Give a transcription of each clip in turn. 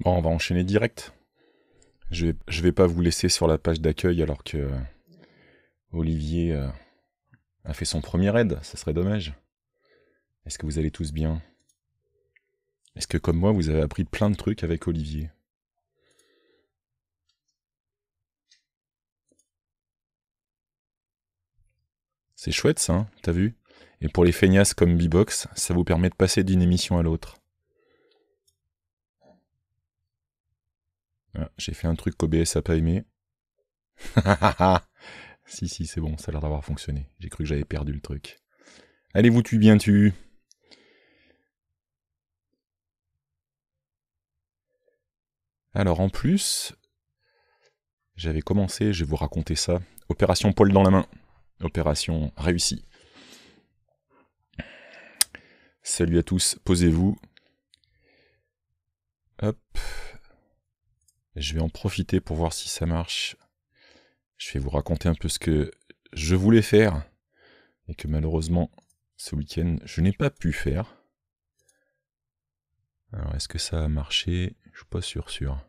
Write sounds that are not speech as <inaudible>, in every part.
Bon, on va enchaîner direct. Je vais, je vais pas vous laisser sur la page d'accueil alors que Olivier euh, a fait son premier raid, ça serait dommage. Est-ce que vous allez tous bien Est-ce que comme moi vous avez appris plein de trucs avec Olivier C'est chouette ça, hein t'as vu Et pour les feignasses comme Bbox, ça vous permet de passer d'une émission à l'autre. Ah, j'ai fait un truc qu'OBS a pas aimé. <laughs> si, si, c'est bon, ça a l'air d'avoir fonctionné. J'ai cru que j'avais perdu le truc. Allez, vous tu bien tu. Alors en plus, j'avais commencé, je vais vous raconter ça. Opération Paul dans la main. Opération réussie. Salut à tous, posez-vous. Hop. Je vais en profiter pour voir si ça marche. Je vais vous raconter un peu ce que je voulais faire et que malheureusement ce week-end je n'ai pas pu faire. Alors est-ce que ça a marché Je suis pas sûr sûr.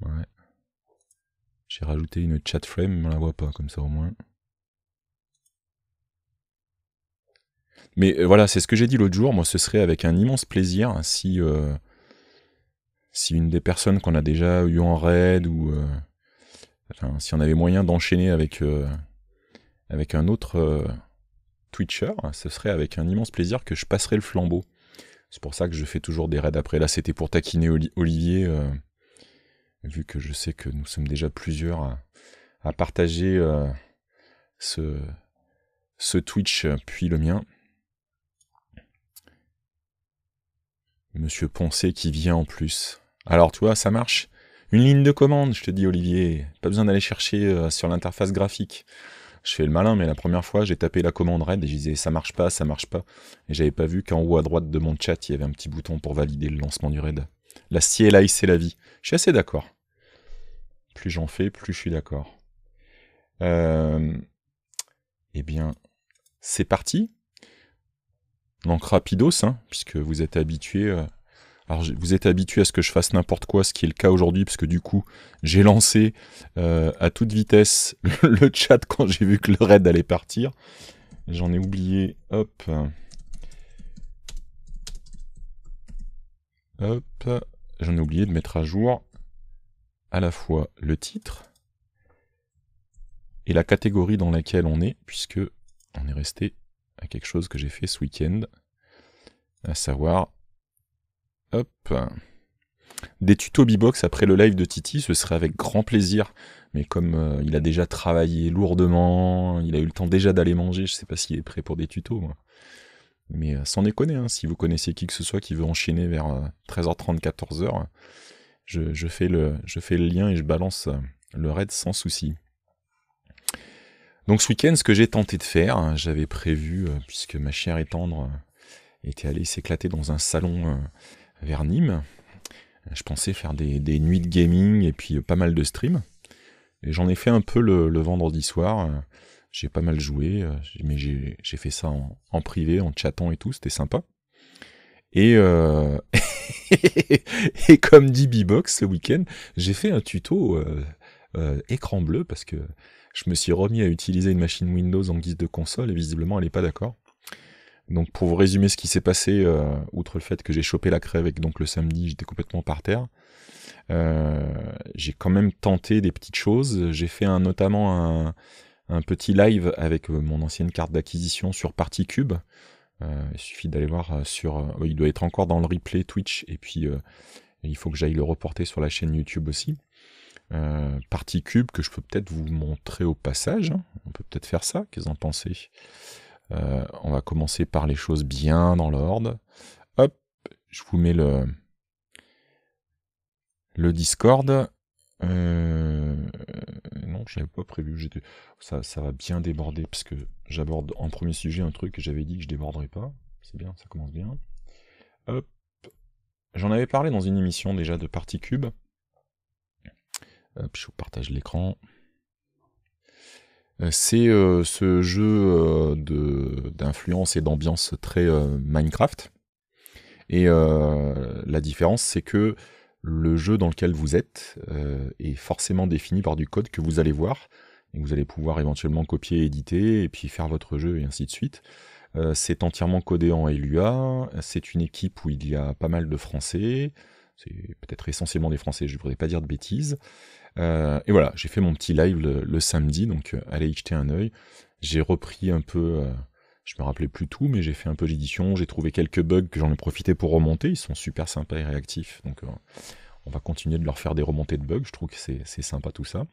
Ouais. J'ai rajouté une chat frame, mais on la voit pas comme ça au moins. Mais euh, voilà, c'est ce que j'ai dit l'autre jour. Moi, ce serait avec un immense plaisir si, euh, si une des personnes qu'on a déjà eu en raid ou euh, si on avait moyen d'enchaîner avec, avec un autre Twitcher, ce serait avec un immense plaisir que je passerais le flambeau. C'est pour ça que je fais toujours des raids après. Là, c'était pour taquiner Olivier, vu que je sais que nous sommes déjà plusieurs à, à partager ce, ce Twitch puis le mien. Monsieur Poncé qui vient en plus. Alors, tu vois, ça marche. Une ligne de commande, je te dis, Olivier. Pas besoin d'aller chercher euh, sur l'interface graphique. Je fais le malin, mais la première fois, j'ai tapé la commande RAID et je disais ça marche pas, ça marche pas. Et j'avais pas vu qu'en haut à droite de mon chat, il y avait un petit bouton pour valider le lancement du RAID. La CLI, c'est la vie. Je suis assez d'accord. Plus j'en fais, plus je suis d'accord. Euh, eh bien, c'est parti. Donc rapidos, hein, puisque vous êtes habitué. Euh, alors vous êtes habitué à ce que je fasse n'importe quoi, ce qui est le cas aujourd'hui, puisque du coup j'ai lancé euh, à toute vitesse <laughs> le chat quand j'ai vu que le raid allait partir. J'en ai oublié. Hop. Hop. J'en ai oublié de mettre à jour à la fois le titre et la catégorie dans laquelle on est, puisque on est resté à quelque chose que j'ai fait ce week-end, à savoir, hop, des tutos B-Box après le live de Titi, ce serait avec grand plaisir. Mais comme euh, il a déjà travaillé lourdement, il a eu le temps déjà d'aller manger, je sais pas s'il est prêt pour des tutos. Mais s'en euh, sans déconner, hein, si vous connaissez qui que ce soit qui veut enchaîner vers 13h30, 14h, euh, je, fais le, je, fais le, lien et je balance le raid sans souci. Donc ce week-end, ce que j'ai tenté de faire, hein, j'avais prévu, euh, puisque ma chère et tendre euh, était allée s'éclater dans un salon euh, vers Nîmes, je pensais faire des, nuits de gaming et puis pas mal de stream. Et j'en ai fait un peu le, vendredi soir. J'ai pas mal joué, mais j'ai fait ça en, privé, en chatant et tout, c'était sympa. Et, <laughs> et comme dit Bbox ce week-end, j'ai fait un tuto écran bleu parce que je me suis remis à utiliser une machine Windows en guise de console et visiblement elle n'est pas d'accord. Donc pour vous résumer ce qui s'est passé, euh, outre le fait que j'ai chopé la crève et que donc le samedi j'étais complètement par terre, euh, j'ai quand même tenté des petites choses. J'ai fait notamment un, petit live avec euh, mon ancienne carte d'acquisition sur Particube. il suffit d'aller voir sur... il doit être encore dans le replay Twitch et puis il faut que j'aille le reporter sur la chaîne YouTube aussi euh, partie cube que je peux peut-être vous montrer au passage. Hein. On peut peut-être faire ça, qu'est-ce que en pensez euh, On va commencer par les choses bien dans l'ordre. Hop, je vous mets le, le Discord. Euh, non, je n'avais pas prévu. J'étais, ça, ça va bien déborder parce que j'aborde en premier sujet un truc que j'avais dit que je déborderais pas. C'est bien, ça commence bien. Hop, j'en avais parlé dans une émission déjà de Particube. Euh, je vous partage l'écran. Euh, c'est euh, ce jeu d'influence et d'ambiance très Minecraft. Et la différence, c'est que le jeu dans lequel vous êtes est forcément défini par du code que vous allez voir. Et que vous allez pouvoir éventuellement copier, éditer, et puis faire votre jeu, et ainsi de suite. c'est entièrement codé en LUA C'est une équipe où il y a pas mal de Français. C'est peut-être essentiellement des Français, je ne voudrais pas dire de bêtises. Euh, et voilà, j'ai fait mon petit live le, samedi, donc euh, allez y jeter un œil. J'ai repris un peu euh, je me rappelais plus tout, mais j'ai fait un peu d'édition, j'ai trouvé quelques bugs que j'en ai profité pour remonter, ils sont super sympas et réactifs, donc on va continuer de leur faire des remontées de bugs, je trouve que c'est sympa tout ça.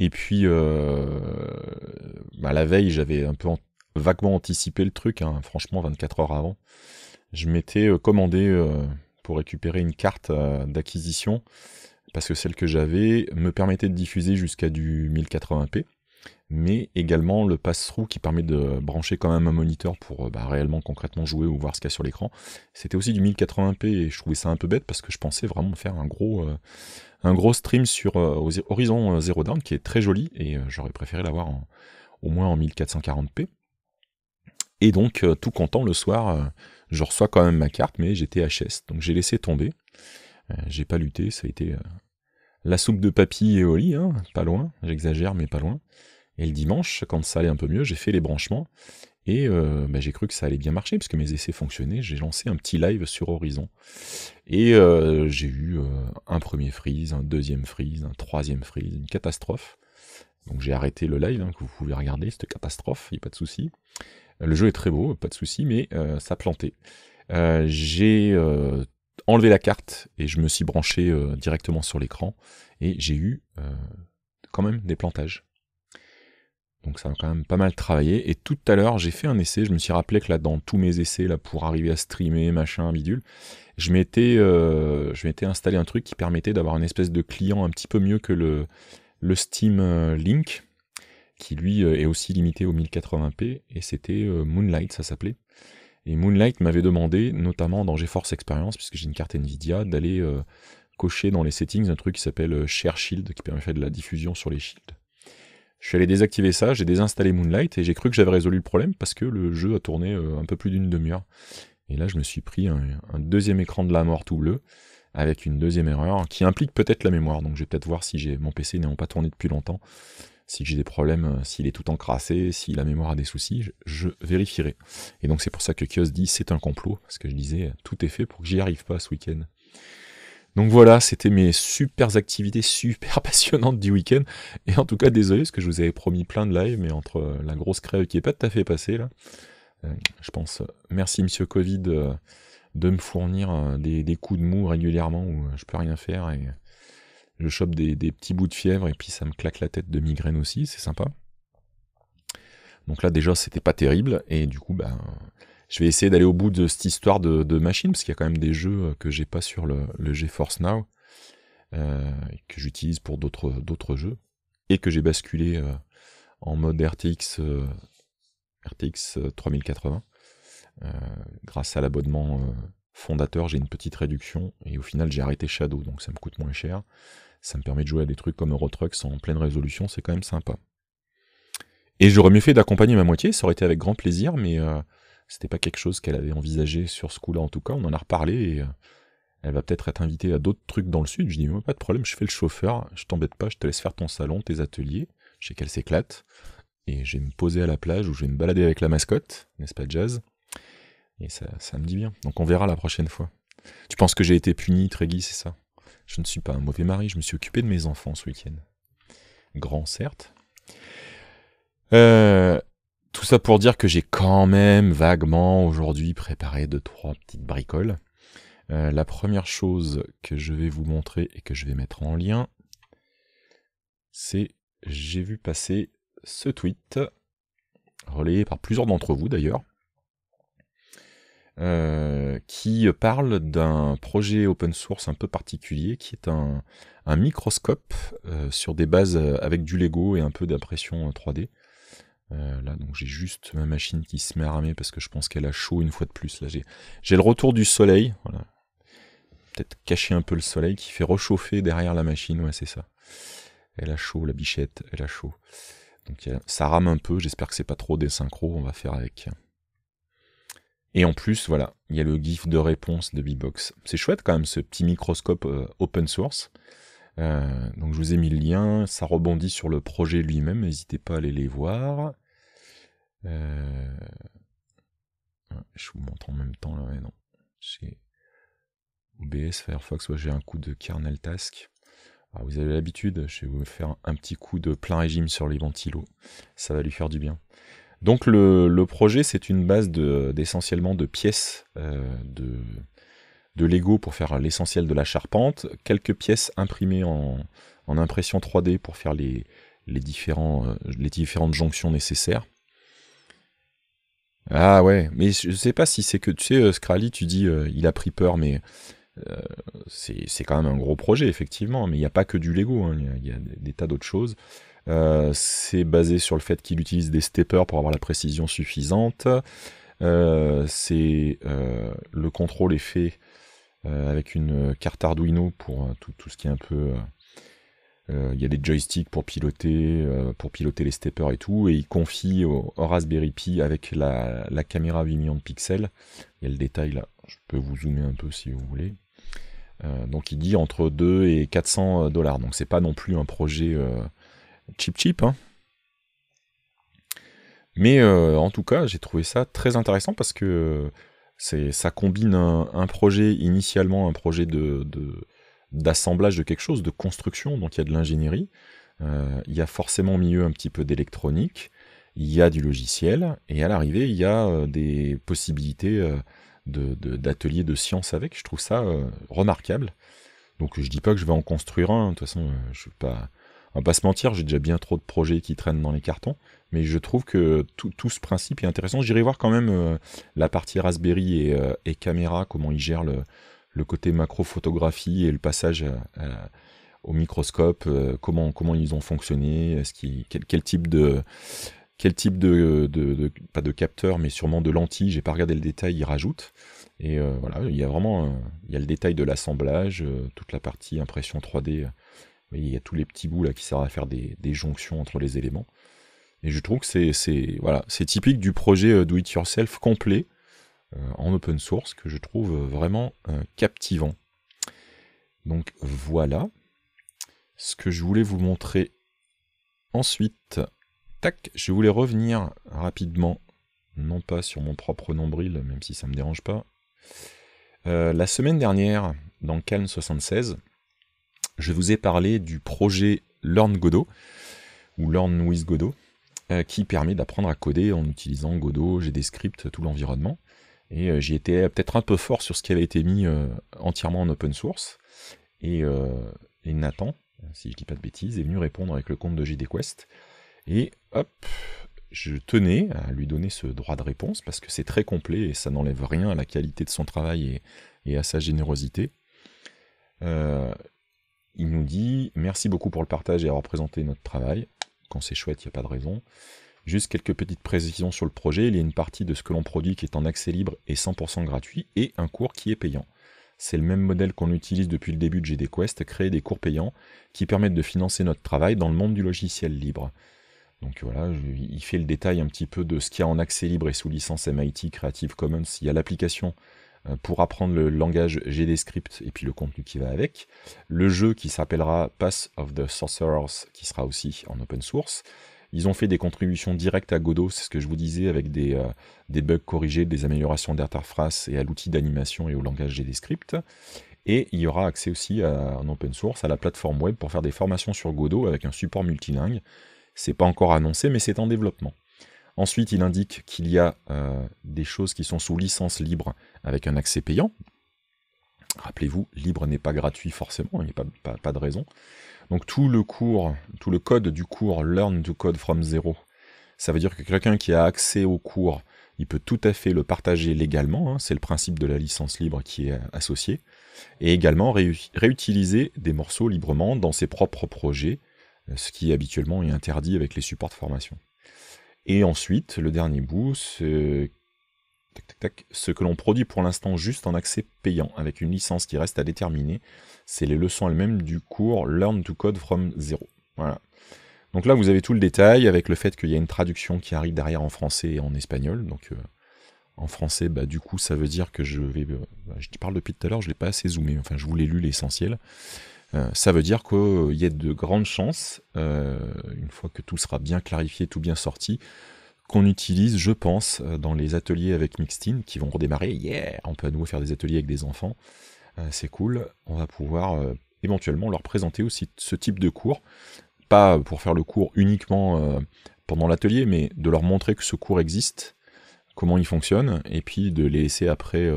Et puis, bah, la veille, j'avais un peu vaguement anticipé le truc, hein. franchement 24 heures avant, je m'étais commandé pour récupérer une carte d'acquisition parce que celle que j'avais me permettait de diffuser jusqu'à du 1080p, mais également le pass-through qui permet de brancher quand même un moniteur pour euh, bah, réellement concrètement jouer ou voir ce qu'il y a sur l'écran. C'était aussi du 1080p et je trouvais ça un peu bête parce que je pensais vraiment faire un gros, euh, un gros stream sur euh, Horizon Zero Dawn qui est très joli et j'aurais préféré l'avoir au moins en 1440p. Et donc, tout content, le soir, je reçois quand même ma carte, mais j'étais HS, donc j'ai laissé tomber. Euh, j'ai pas lutté, ça a été euh, la soupe de papy et au lit, hein, pas loin, j'exagère, mais pas loin. Et le dimanche, quand ça allait un peu mieux, j'ai fait les branchements et euh, bah, j'ai cru que ça allait bien marcher puisque mes essais fonctionnaient. J'ai lancé un petit live sur Horizon et j'ai eu un premier freeze, un deuxième freeze, un troisième freeze, une catastrophe. Donc j'ai arrêté le live hein, que vous pouvez regarder, cette catastrophe, il n'y a pas de souci. Le jeu est très beau, pas de souci, mais ça plantait. j'ai enlevé la carte et je me suis branché euh, directement sur l'écran et j'ai eu euh, quand même des plantages. Donc ça a quand même pas mal travaillé. Et tout à l'heure, j'ai fait un essai. Je me suis rappelé que là, dans tous mes essais, là, pour arriver à streamer, machin, bidule, je m'étais, euh, je installé un truc qui permettait d'avoir une espèce de client un petit peu mieux que le, le Steam Link, qui lui est aussi limité au 1080p. Et c'était Moonlight, ça s'appelait. Et Moonlight m'avait demandé, notamment dans GeForce Experience, puisque j'ai une carte Nvidia, d'aller euh, cocher dans les settings un truc qui s'appelle euh, Share Shield, qui permet de faire de la diffusion sur les shields. Je suis allé désactiver ça, j'ai désinstallé Moonlight et j'ai cru que j'avais résolu le problème parce que le jeu a tourné euh, un peu plus d'une demi-heure. Et là, je me suis pris un, deuxième écran de la mort tout bleu avec une deuxième erreur qui implique peut-être la mémoire. Donc, je vais peut-être voir si j'ai mon PC n'ayant pas tourné depuis longtemps si j'ai des problèmes, euh, s'il est tout encrassé, si la mémoire a des soucis, je, vérifierai. Et donc c'est pour ça que Kios dit c'est un complot, parce que je disais euh, tout est fait pour que j'y arrive pas ce week-end. Donc voilà, c'était mes super activités super <laughs> passionnantes du week-end. Et en tout cas, désolé parce que je vous avais promis plein de lives, mais entre euh, la grosse crève qui est pas tout à fait passée là, je pense merci Monsieur Covid de me fournir des, coups de mou régulièrement où je peux rien faire je chope des, petits bouts de fièvre et puis ça me claque la tête de migraine aussi, c'est sympa. Donc là déjà c'était pas terrible et du coup ben je vais essayer d'aller au bout de cette histoire de, machine parce qu'il y a quand même des jeux que j'ai pas sur le, GeForce Now euh, que j'utilise pour d'autres jeux et que j'ai basculé euh, en mode RTX euh, RTX 3080 grâce à l'abonnement fondateur, j'ai une petite réduction et au final j'ai arrêté Shadow donc ça me coûte moins cher ça me permet de jouer à des trucs comme Euro en pleine résolution, c'est quand même sympa. Et j'aurais mieux fait d'accompagner ma moitié, ça aurait été avec grand plaisir, mais euh, c'était pas quelque chose qu'elle avait envisagé sur ce coup-là en tout cas, on en a reparlé et euh, elle va peut-être être invitée à d'autres trucs dans le sud. Je dis, oh, pas de problème, je fais le chauffeur, je t'embête pas, je te laisse faire ton salon, tes ateliers, je sais qu'elle s'éclate, et je vais me poser à la plage ou je vais me balader avec la mascotte, n'est-ce pas Jazz Et ça, ça me dit bien, donc on verra la prochaine fois. Tu penses que j'ai été puni, Tréguy, c'est ça je ne suis pas un mauvais mari, je me suis occupé de mes enfants ce week-end. Grand, certes. Euh, tout ça pour dire que j'ai quand même vaguement aujourd'hui préparé deux, trois petites bricoles. Euh, la première chose que je vais vous montrer et que je vais mettre en lien, c'est j'ai vu passer ce tweet, relayé par plusieurs d'entre vous d'ailleurs, euh, qui parle d'un projet open source un peu particulier qui est un, microscope euh, sur des bases euh, avec du Lego et un peu d'impression 3D. là, donc j'ai juste ma machine qui se met à ramer parce que je pense qu'elle a chaud une fois de plus. Là, j'ai le retour du soleil. Voilà. Peut-être cacher un peu le soleil qui fait rechauffer derrière la machine. Ouais, c'est ça. Elle a chaud, la bichette. Elle a chaud. Donc ça rame un peu. J'espère que c'est pas trop des synchros. On va faire avec. Et en plus, voilà, il y a le GIF de réponse de B-Box. C'est chouette quand même ce petit microscope euh, open source. Euh, donc je vous ai mis le lien, ça rebondit sur le projet lui-même, n'hésitez pas à aller les voir. Euh, je vous montre en même temps là, mais non. C'est... OBS, Firefox, j'ai un coup de kernel task. vous avez l'habitude, je vais vous faire un petit coup de plein régime sur les ventilos. Ça va lui faire du bien. Donc le, projet, c'est une base d'essentiellement de, pièces euh, de, de, Lego pour faire l'essentiel de la charpente, quelques pièces imprimées en, en impression 3D pour faire les, euh, les, différentes jonctions nécessaires. Ah ouais, mais je ne sais pas si c'est que, tu sais, euh, Scrally, tu dis, il a pris peur, mais c'est quand même un gros projet, effectivement. Mais il n'y a pas que du Lego, hein, il y, a des tas d'autres choses. Euh, c'est basé sur le fait qu'il utilise des steppers pour avoir la précision suffisante. Euh, euh, le contrôle est fait avec une carte Arduino pour tout, ce qui est un peu. il y a des joysticks pour piloter, pour piloter les steppers et tout, et il confie au, Raspberry Pi avec la, caméra 8 millions de pixels. Il y a le détail là, je peux vous zoomer un peu si vous voulez. donc il dit entre 2 et 400 dollars, donc c'est pas non plus un projet Chip cheap. Hein. Mais euh, en tout cas, j'ai trouvé ça très intéressant parce que euh, ça combine un, projet initialement, un projet de, d'assemblage de, quelque chose, de construction, donc il y a de l'ingénierie, euh, il y a forcément au milieu un petit peu d'électronique, il y a du logiciel, et à l'arrivée, il y a des possibilités d'ateliers de, de, science avec. Je trouve ça remarquable. Donc je dis pas que je vais en construire un, de toute façon, je suis pas on va pas se mentir, j'ai déjà bien trop de projets qui traînent dans les cartons, mais je trouve que tout, ce principe est intéressant. J'irai voir quand même euh, la partie Raspberry euh, et, caméra, comment ils gèrent le, côté macrophotographie et le passage au microscope, euh, comment, ils ont fonctionné, ce quel, type de quel type de, pas de capteur mais sûrement de lentille, j'ai pas regardé le détail, ils rajoutent. Et voilà, il y a vraiment il y a le détail de l'assemblage, toute la partie impression 3D il y a tous les petits bouts là qui servent à faire des, jonctions entre les éléments. Et je trouve que c'est voilà, typique du projet euh, Do It Yourself complet euh, en open source que je trouve euh, vraiment captivant. Donc voilà ce que je voulais vous montrer ensuite. Tac, je voulais revenir rapidement, non pas sur mon propre nombril, même si ça ne me dérange pas. la semaine dernière, dans Calm 76, je vous ai parlé du projet Learn Godot, ou Learn with Godot, euh, qui permet d'apprendre à coder en utilisant Godot, j'ai des scripts, tout l'environnement. Et euh, j'y étais euh, peut-être un peu fort sur ce qui avait été mis entièrement en open source. Et, Nathan, si je dis pas de bêtises, est venu répondre avec le compte de GDQuest. Et hop, je tenais à lui donner ce droit de réponse parce que c'est très complet et ça n'enlève rien à la qualité de son travail et, à sa générosité. Il nous dit Merci beaucoup pour le partage et avoir présenté notre travail. Quand c'est chouette, il n'y a pas de raison. Juste quelques petites précisions sur le projet. Il y a une partie de ce que l'on produit qui est en accès libre et 100% gratuit et un cours qui est payant. C'est le même modèle qu'on utilise depuis le début de GDQuest, créer des cours payants qui permettent de financer notre travail dans le monde du logiciel libre. Donc voilà, il fait le détail un petit peu de ce qu'il y a en accès libre et sous licence MIT Creative Commons. Il y a l'application euh, pour apprendre le langage GDScript et puis le contenu qui va avec. Le jeu qui s'appellera Pass of the Sorcerers, qui sera aussi en open source. Ils ont fait des contributions directes à Godot, c'est ce que je vous disais, avec des, euh, bugs corrigés, des améliorations d'interface et à l'outil d'animation et au langage GDScript. Et il y aura accès aussi en open source à la plateforme web pour faire des formations sur Godot avec un support multilingue. C'est pas encore annoncé, mais c'est en développement. Ensuite, il indique qu'il y a euh, des choses qui sont sous licence libre avec un accès payant. Rappelez-vous, libre n'est pas gratuit forcément, il n'y a pas, de raison. Donc tout le cours, tout le code du cours Learn to Code from Zero, ça veut dire que quelqu'un qui a accès au cours, il peut tout à fait le partager légalement, hein, c'est le principe de la licence libre qui est euh, associé, et également réutiliser des morceaux librement dans ses propres projets, euh, ce qui habituellement est interdit avec les supports de formation. Et ensuite, le dernier bout, ce, que l'on produit pour l'instant juste en accès payant, avec une licence qui reste à déterminer, c'est les leçons elles-mêmes du cours Learn to Code from Zero. Voilà. Donc là, vous avez tout le détail avec le fait qu'il y a une traduction qui arrive derrière en français et en espagnol. Donc euh, en français, bah, du coup, ça veut dire que je vais. Euh, je je parle depuis tout à l'heure, je ne l'ai pas assez zoomé. Enfin, je vous l'ai lu l'essentiel. Euh, ça veut dire qu'il y a de grandes chances, euh, une fois que tout sera bien clarifié, tout bien sorti, qu'on utilise, je pense, euh, dans les ateliers avec Mixteam, qui vont redémarrer. Yeah On peut à nouveau faire des ateliers avec des enfants. c'est cool. On va pouvoir éventuellement leur présenter aussi ce type de cours. Pas pour faire le cours uniquement pendant l'atelier, mais de leur montrer que ce cours existe, comment il fonctionne, et puis de les laisser après,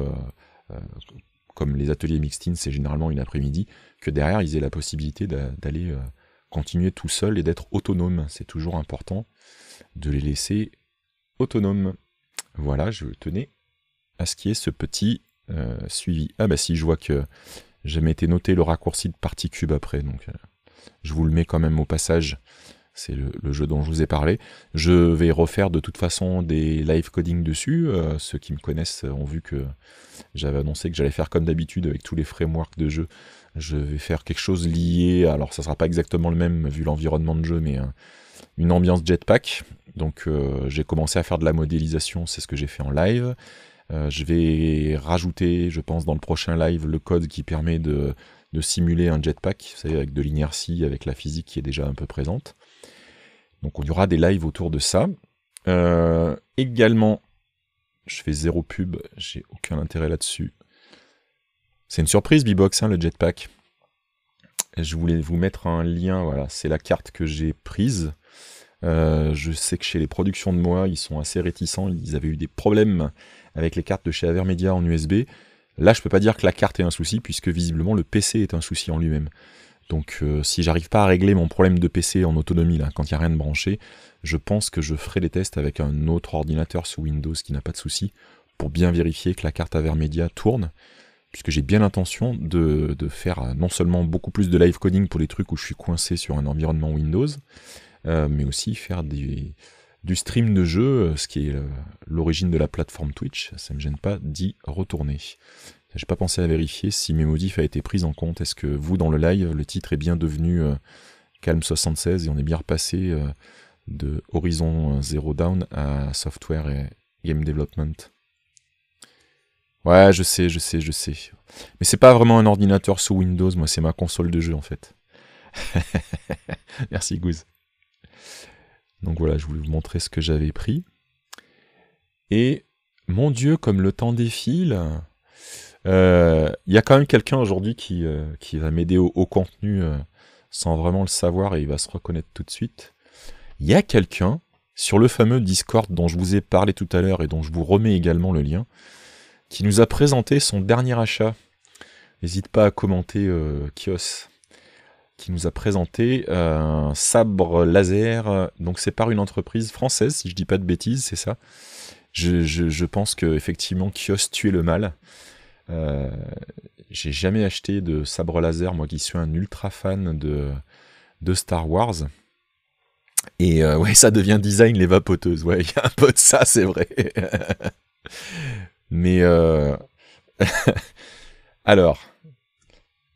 comme les ateliers Mixtine, c'est généralement une après-midi, que derrière ils aient la possibilité d'aller euh, continuer tout seul et d'être autonomes. C'est toujours important de les laisser autonomes. Voilà, je tenais à ce qui est ce petit euh, suivi. Ah bah si, je vois que j'avais été noté le raccourci de cube après, donc euh, je vous le mets quand même au passage c'est le, jeu dont je vous ai parlé. Je vais refaire de toute façon des live coding dessus. Euh, ceux qui me connaissent ont vu que j'avais annoncé que j'allais faire comme d'habitude avec tous les frameworks de jeu. Je vais faire quelque chose lié, alors ça sera pas exactement le même vu l'environnement de jeu, mais euh, une ambiance jetpack. Donc euh, j'ai commencé à faire de la modélisation, c'est ce que j'ai fait en live. je vais rajouter, je pense, dans le prochain live, le code qui permet de, de simuler un jetpack, vous savez, avec de l'inertie, avec la physique qui est déjà un peu présente. Donc on y aura des lives autour de ça. Euh, également, je fais zéro pub, j'ai aucun intérêt là-dessus. C'est une surprise, Bibox, box hein, le jetpack. Je voulais vous mettre un lien, voilà, c'est la carte que j'ai prise. Euh, je sais que chez les productions de moi, ils sont assez réticents, ils avaient eu des problèmes avec les cartes de chez Avermedia en USB. Là, je peux pas dire que la carte est un souci, puisque visiblement le PC est un souci en lui-même. Donc si euh, si j'arrive pas à régler mon problème de PC en autonomie quand il n'y a rien de branché, je pense que je ferai des tests avec un autre ordinateur sous Windows qui n'a pas de souci pour bien vérifier que la carte Avermedia tourne. Puisque j'ai bien l'intention de, faire euh, non seulement beaucoup plus de live coding pour les trucs où je suis coincé sur un environnement Windows, euh, mais aussi faire du stream de jeu, ce qui est l'origine de la plateforme Twitch, ça ne me gêne pas d'y retourner. J'ai pas pensé à vérifier si mes modifs a été prise en compte. Est-ce que vous, dans le live, le titre est bien devenu euh, Calm 76 et on est bien repassé euh, de Horizon euh, Zero Down à Software et Game Development Ouais, je sais, je sais, je sais. Mais c'est pas vraiment un ordinateur sous Windows, moi, c'est ma console de jeu en fait. <laughs> Merci Goose. Donc voilà, je voulais vous montrer ce que j'avais pris. Et mon Dieu, comme le temps défile, euh, il y a quand même quelqu'un aujourd'hui qui, euh, va m'aider au, contenu euh, sans vraiment le savoir et il va se reconnaître tout de suite. Il y a quelqu'un sur le fameux Discord dont je vous ai parlé tout à l'heure et dont je vous remets également le lien, qui nous a présenté son dernier achat. N'hésite pas à commenter Kios, qui nous a présenté un sabre laser. Donc c'est par une entreprise française, si je dis pas de bêtises, c'est ça. Je, pense que effectivement Kios tuait le mal. Euh, j'ai jamais acheté de sabre laser, moi qui suis un ultra fan de, Star Wars. Et euh, ouais, ça devient design les vapoteuses. Ouais, <laughs> il y a un peu de ça, c'est vrai. <laughs> Mais euh, <laughs> alors,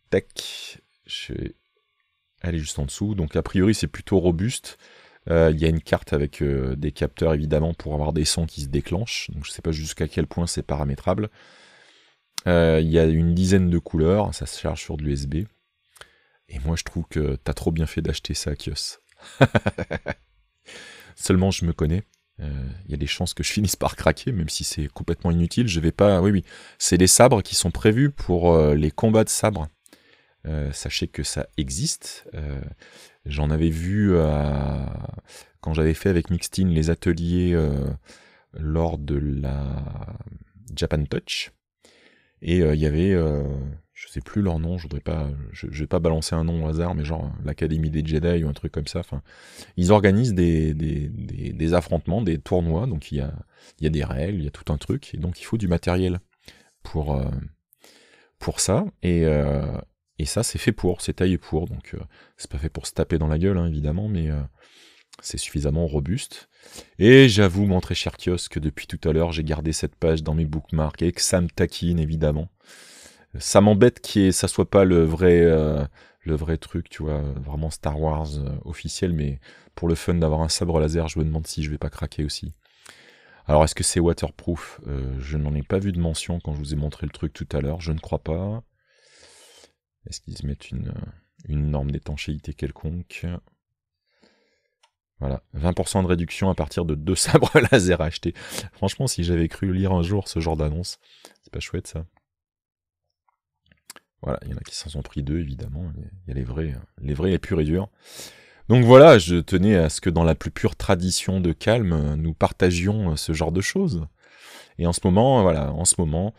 tech, je vais aller juste en dessous. Donc a priori, c'est plutôt robuste. Il y a une carte avec des capteurs évidemment pour avoir des sons qui se déclenchent. Donc je sais pas jusqu'à quel point c'est paramétrable. Euh, il y a une dizaine de couleurs, ça se charge sur de l'USB. Et moi, je trouve que t'as trop bien fait d'acheter ça à Kios. <laughs> Seulement, je me connais. Euh, il y a des chances que je finisse par craquer, même si c'est complètement inutile. Je vais pas. Oui, oui. C'est les sabres qui sont prévus pour euh, les combats de sabres. sachez que ça existe. J'en avais vu quand j'avais fait avec Mixtine les ateliers lors de la Japan Touch. Et euh, il y avait, euh, je sais plus leur nom, je voudrais pas, je, vais pas balancer un nom au hasard, mais genre l'Académie des Jedi ou un truc comme ça. Enfin, ils organisent des, des, affrontements, des tournois, donc il y a, y a des règles, il y a tout un truc, et donc il faut du matériel pour, euh, pour ça. Et, et ça, c'est fait pour, c'est taillé pour. Donc, c'est pas fait pour se taper dans la gueule, hein, évidemment, mais c'est suffisamment robuste. Et j'avoue, mon cher kiosque, que depuis tout à l'heure, j'ai gardé cette page dans mes bookmarks et que ça me taquine, évidemment. Ça m'embête que ça soit pas le vrai, euh, le vrai truc, tu vois, vraiment Star Wars euh, officiel, mais pour le fun d'avoir un sabre laser, je me demande si je vais pas craquer aussi. Alors, est-ce que c'est waterproof euh, Je n'en ai pas vu de mention quand je vous ai montré le truc tout à l'heure, je ne crois pas. Est-ce qu'ils mettent une, une norme d'étanchéité quelconque voilà, 20% de réduction à partir de deux <laughs> sabres laser achetés. Franchement, si j'avais cru lire un jour ce genre d'annonce, c'est pas chouette ça. Voilà, il y en a qui s'en sont pris deux, évidemment. Il y a les vrais, les vrais et purs et durs. Donc voilà, je tenais à ce que dans la plus pure tradition de calme, nous partagions euh, ce genre de choses. Et en ce moment, voilà, en ce moment,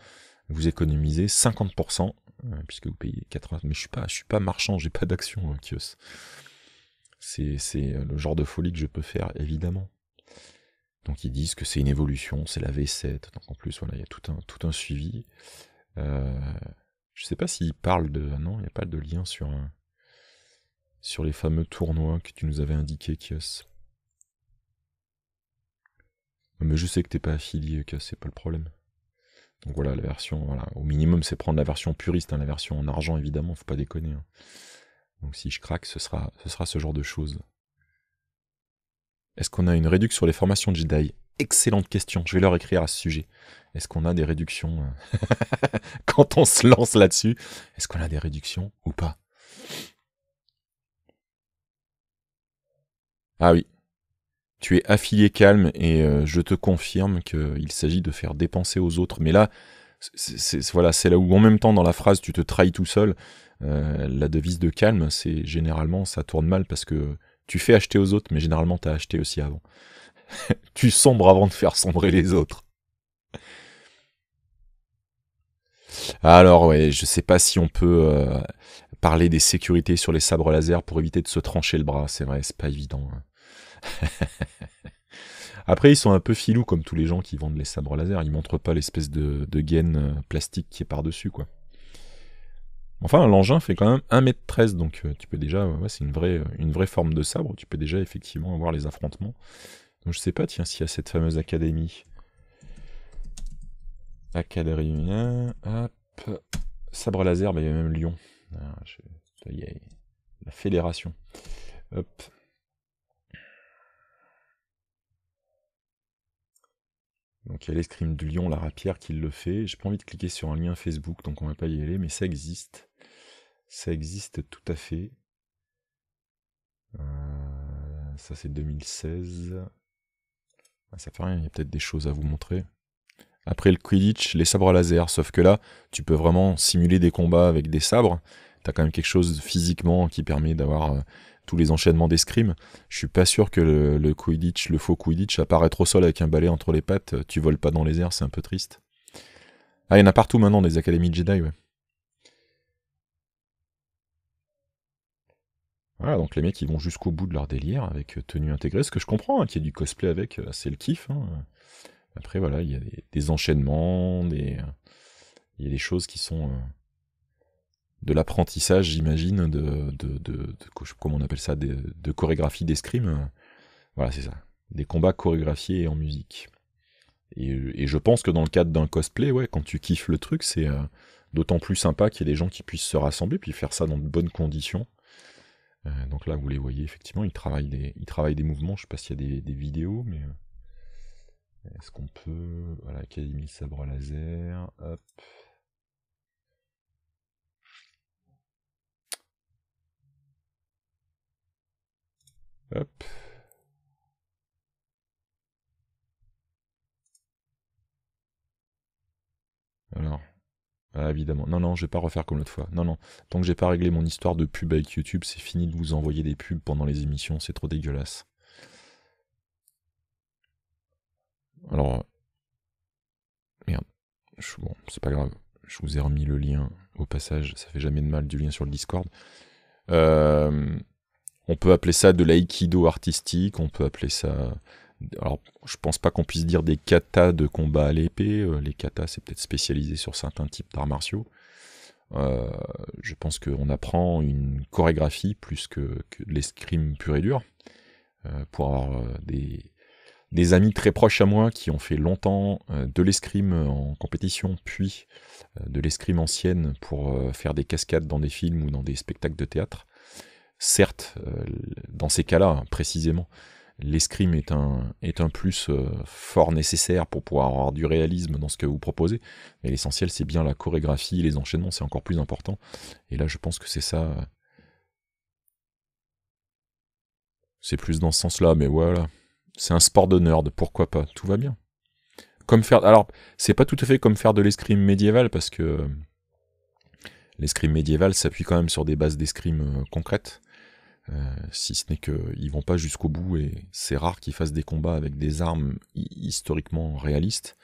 vous économisez 50%, euh, puisque vous payez 80%. Mais je suis pas, je suis pas marchand, j'ai pas d'action, Kios. C'est euh, le genre de folie que je peux faire, évidemment. Donc ils disent que c'est une évolution, c'est la V7. Donc en plus, voilà, il y a tout un, tout un suivi. Euh, je ne sais pas s'ils parlent de... Ah non, il n'y a pas de lien sur, euh, sur les fameux tournois que tu nous avais indiqués, Kios. Mais je sais que t'es pas affilié, Kios, c'est pas le problème. Donc voilà, la version, voilà, au minimum, c'est prendre la version puriste, hein, la version en argent, évidemment, faut pas déconner. Hein. Donc si je craque, ce sera, ce genre de choses. Est-ce qu'on a une réduction sur les formations Jedi Excellente question, je vais leur écrire à ce sujet. Est-ce qu'on a des réductions euh, <laughs> Quand on se lance là-dessus, est-ce qu'on a des réductions ou pas Ah oui, tu es affilié calme et euh, je te confirme qu'il s'agit de faire dépenser aux autres. Mais là, voilà, c'est là où en même temps dans la phrase tu te trahis tout seul euh, la devise de calme, c'est généralement ça tourne mal parce que tu fais acheter aux autres, mais généralement t'as acheté aussi avant. <laughs> tu sombres avant de faire sombrer les autres. Alors ouais, je sais pas si on peut euh, parler des sécurités sur les sabres laser pour éviter de se trancher le bras, c'est vrai, c'est pas évident. Hein. <laughs> Après, ils sont un peu filous comme tous les gens qui vendent les sabres laser, ils montrent pas l'espèce de, de gaine euh, plastique qui est par-dessus quoi. Enfin, l'engin fait quand même 1m13, donc euh, tu peux déjà, c'est une vraie, euh, une vraie forme de sabre, tu peux déjà effectivement avoir les affrontements. Donc je sais pas, tiens, s'il y a cette fameuse académie. Académie, hop. Sabre laser, bah, il y a même Lyon. Ah, la fédération. Hop. Donc il y a l'escrime du Lyon, la rapière qui le fait. J'ai pas envie de cliquer sur un lien Facebook, donc on va pas y aller, mais ça existe ça existe tout à fait. Euh, ça c'est 2016. Ah, ça fait rien, il y a peut-être des choses à vous montrer. Après le Quidditch, les sabres à laser, sauf que là, tu peux vraiment simuler des combats avec des sabres. T'as quand même quelque chose physiquement qui permet d'avoir euh, tous les enchaînements d'escrime. Je suis pas sûr que le, Quidditch, le faux Quidditch, apparaît au sol avec un balai entre les pattes, tu voles pas dans les airs, c'est un peu triste. Ah, il y en a partout maintenant des académies Jedi, ouais. Voilà, donc les mecs ils vont jusqu'au bout de leur délire avec euh, tenue intégrée, ce que je comprends, qui hein, qu'il y ait du cosplay avec, euh, c'est le kiff. Hein. Après voilà, il y a des, enchaînements, des... il y a des choses qui sont euh, de l'apprentissage, j'imagine, de, comment on appelle ça, de, chorégraphie d'escrime. Voilà, c'est ça. Des combats chorégraphiés en musique. Et, je pense que dans le cadre d'un cosplay, ouais, quand tu kiffes le truc, c'est d'autant plus sympa qu'il y ait des gens qui puissent se rassembler puis faire ça dans de bonnes conditions. Euh, donc là, vous les voyez, effectivement, ils travaillent des, des mouvements. Je ne sais pas s'il y a des, vidéos, mais euh, est-ce qu'on peut. Voilà, Académie Sabre Laser. Hop. Hop. Ah, évidemment. Non, non, je vais pas refaire comme l'autre fois. Non, non. Tant que j'ai pas réglé mon histoire de pub avec YouTube, c'est fini de vous envoyer des pubs pendant les émissions. C'est trop dégueulasse. Alors. Merde. Je... Bon, c'est pas grave. Je vous ai remis le lien au passage. Ça fait jamais de mal du lien sur le Discord. Euh, on peut appeler ça de l'aïkido artistique. On peut appeler ça alors je pense pas qu'on puisse dire des katas de combat à l'épée, euh, les katas c'est peut-être spécialisé sur certains types d'arts martiaux. Euh, je pense qu'on apprend une chorégraphie plus que, de l'escrime pur et dur. Euh, pour avoir des, des, amis très proches à moi qui ont fait longtemps de l'escrime en compétition, puis de l'escrime ancienne pour faire des cascades dans des films ou dans des spectacles de théâtre. Certes, dans ces cas-là, précisément, l'escrime est un, est un plus euh, fort nécessaire pour pouvoir avoir du réalisme dans ce que vous proposez. Mais l'essentiel, c'est bien la chorégraphie, les enchaînements, c'est encore plus important. Et là, je pense que c'est ça. Euh, c'est plus dans ce sens-là, mais voilà. C'est un sport de nerd, pourquoi pas Tout va bien. Comme faire. Alors, c'est pas tout à fait comme faire de l'escrime médiéval, parce que euh, l'escrime médiéval s'appuie quand même sur des bases d'escrime concrètes. Euh, si ce n'est qu'ils vont pas jusqu'au bout et c'est rare qu'ils fassent des combats avec des armes historiquement réalistes,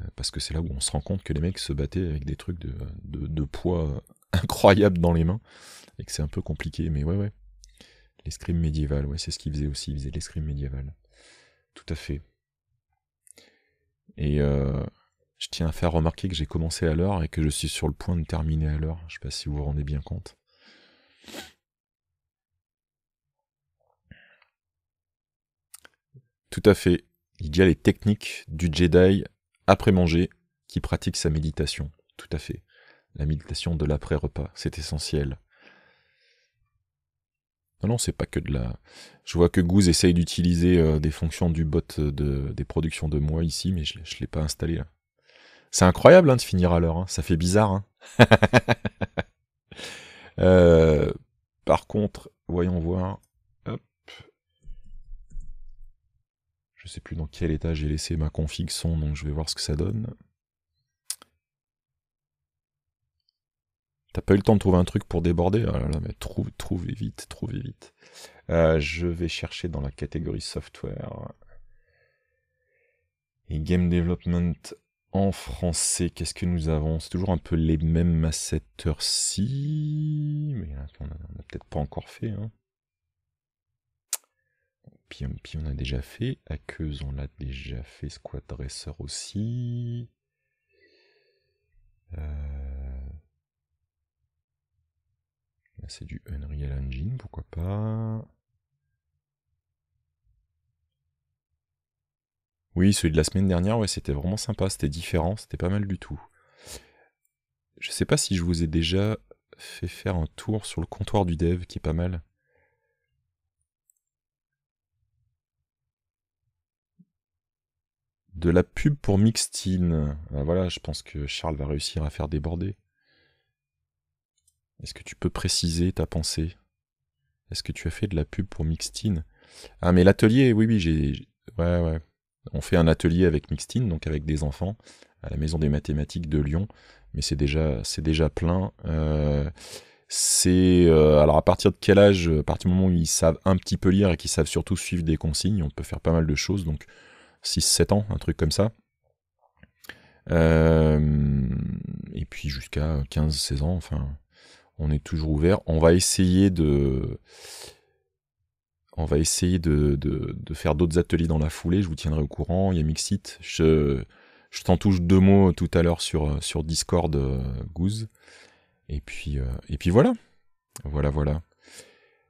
euh, parce que c'est là où on se rend compte que les mecs se battaient avec des trucs de, poids <laughs> incroyable dans les mains et que c'est un peu compliqué, mais ouais, ouais. L'escrime médiévale, ouais, c'est ce qu'ils faisaient aussi, ils faisaient l'escrime médiévale. Tout à fait. Et euh, je tiens à faire remarquer que j'ai commencé à l'heure et que je suis sur le point de terminer à l'heure. Je sais pas si vous vous rendez bien compte. Tout à fait. Il y a les techniques du Jedi après manger qui pratique sa méditation. Tout à fait. La méditation de l'après-repas, c'est essentiel. Non, non, c'est pas que de la. Je vois que Goose essaye d'utiliser euh, des fonctions du bot de, des productions de moi ici, mais je, ne l'ai pas installé. Là. C'est incroyable hein, de finir à l'heure, hein. ça fait bizarre. Hein. <laughs> Euh, par contre, voyons voir. Je ne sais plus dans quel état j'ai laissé ma config son, donc je vais voir ce que ça donne. T'as pas eu le temps de trouver un truc pour déborder Ah là mais trouve, trouvez vite, trouvez vite. Euh, je vais chercher dans la catégorie software. Et game development en français, qu'est-ce que nous avons C'est toujours un peu les mêmes à cette heure-ci. Mais on n'a peut-être pas encore fait. Hein puis on a déjà fait. Aqueuse, on l'a déjà fait. Squad Dresser aussi. Euh, c'est du Unreal Engine, pourquoi pas. Oui, celui de la semaine dernière, ouais, c'était vraiment sympa, c'était différent, c'était pas mal du tout. Je sais pas si je vous ai déjà fait faire un tour sur le comptoir du dev, qui est pas mal. de la pub pour Mixtine. Euh, voilà, je pense que Charles va réussir à faire déborder. Est-ce que tu peux préciser ta pensée Est-ce que tu as fait de la pub pour Mixtine Ah, mais l'atelier, oui, oui, j'ai. Ouais, ouais. On fait un atelier avec Mixtine, donc avec des enfants, à la Maison des Mathématiques de Lyon. Mais c'est déjà, c'est déjà plein. Euh, c'est euh, alors à partir de quel âge, à partir du moment où ils savent un petit peu lire et qu'ils savent surtout suivre des consignes, on peut faire pas mal de choses. Donc 6-7 ans, un truc comme ça. Euh, et puis jusqu'à 15-16 ans, enfin, on est toujours ouvert. On va essayer de. On va essayer de, faire d'autres ateliers dans la foulée, je vous tiendrai au courant. Il y a Mixit. Je, je t'en touche deux mots tout à l'heure sur, sur Discord euh, Goose. Et puis, euh, et puis voilà. Voilà, voilà.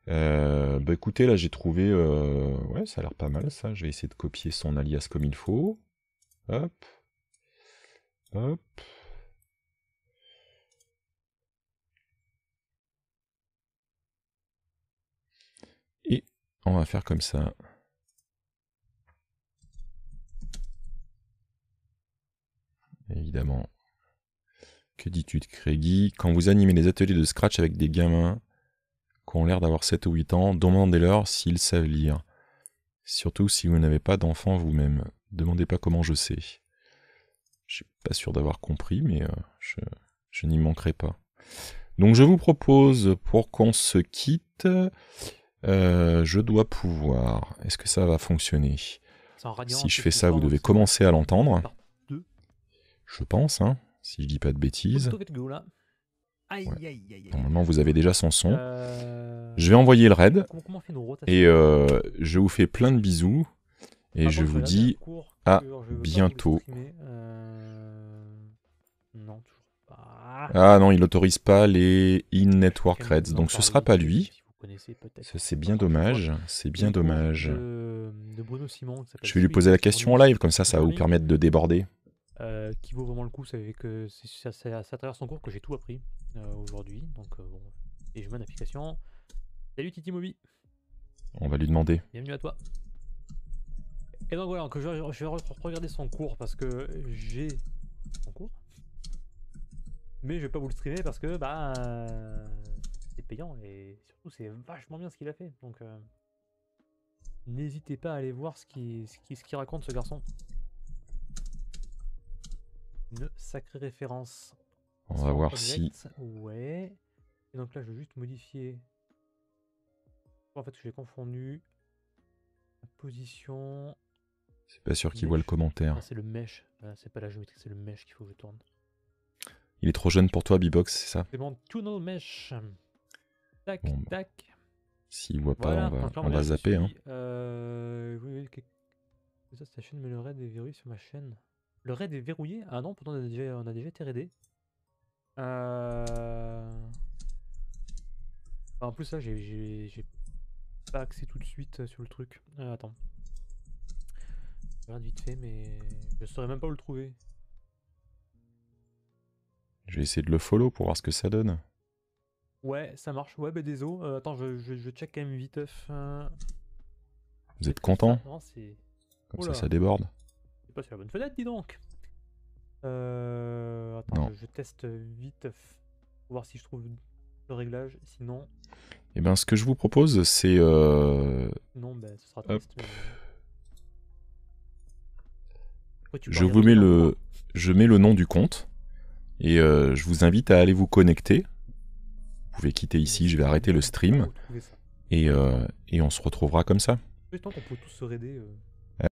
Euh, bah écoutez, là j'ai trouvé... Euh, ouais, ça a l'air pas mal ça. Je vais essayer de copier son alias comme il faut. Hop. Hop. Et on va faire comme ça. Évidemment. Que dis-tu de Craigie Quand vous animez les ateliers de Scratch avec des gamins, ont l'air d'avoir 7 ou 8 ans, demandez-leur s'ils savent lire. Surtout si vous n'avez pas d'enfant vous-même. Demandez pas comment je sais. Je suis pas sûr d'avoir compris, mais euh, je, n'y manquerai pas. Donc je vous propose, pour qu'on se quitte, euh, je dois pouvoir. Est-ce que ça va fonctionner Si je fais ça, vous devez commencer à l'entendre. Je pense, hein, si je dis pas de bêtises. Normalement, vous avez déjà son son. Euh, je vais envoyer le raid. Hein, et euh, je vous fais plein de bisous. Et je vous dis à bientôt. Euh, ah non, il n'autorise pas les in-network raids. Donc ce sera pas lui. c'est bien dommage, c'est bien dommage. Je vais lui poser la question en live, comme ça ça va vous permettre de déborder. Euh, qui vaut vraiment le coup, c'est que c'est à, travers son cours que j'ai tout appris euh, aujourd'hui. Donc euh, bon, et je mets une application. Salut Titi Mobi. On va lui demander. Bienvenue à toi. Et donc voilà, je, vais regarder son cours parce que j'ai son cours. Mais je vais pas vous le streamer parce que bah c'est payant et surtout c'est vachement bien ce qu'il a fait. Donc n'hésitez pas à aller voir ce qu'il qui, ce qui raconte ce garçon une sacrée référence. On va voir si. Ouais. Et donc là, je vais juste modifier. En fait, j'ai confondu la position. C'est pas sûr qu'il voit le commentaire. Ah, c'est le mesh. c'est pas la géométrie, c'est le mesh qu'il faut que je tourne. Il est trop jeune pour toi, Bebox, c'est ça C'est mon tunnel mesh. Tac, bah, tac. S'il voit pas, on va, on va zapper. Hein. Euh, ça, chaîne des Virus sur ma chaîne. Le raid est verrouillé Ah non, pourtant on a déjà, été raidé. Euh. Bah, en plus, ça, j'ai pas accès tout de suite euh, sur le truc. Euh, attends. Je regarde vite fait, mais je saurais même pas où le trouver. Je vais essayer de le follow pour voir ce que ça donne. Ouais, ça marche. Ouais, bah désolé. attends, je, check quand même vite. Vous êtes content Comme ça, ça déborde pas sur la bonne fenêtre, dis donc. Euh, attends, je, teste vite pour voir si je trouve le réglage. Sinon. Eh bien, ce que je vous propose, c'est. Euh, non, ben, ce sera triste. Euh. je vous mets le, je mets le nom du compte et euh, je vous invite à aller vous connecter. Vous pouvez quitter ici, je vais arrêter le stream et, et on se retrouvera comme ça. qu'on peut tous se raider.